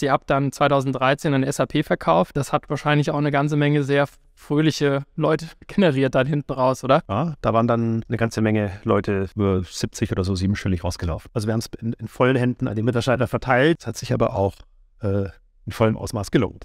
sie ab dann 2013 an SAP verkauft. Das hat wahrscheinlich auch eine ganze Menge sehr fröhliche Leute generiert dann hinten raus, oder? Ja, da waren dann eine ganze Menge Leute über 70 oder so siebenstellig rausgelaufen. Also wir haben es in, in, vollen Händen an die Mitarbeiter verteilt, hat sich aber auch äh, in vollem Ausmaß gelohnt.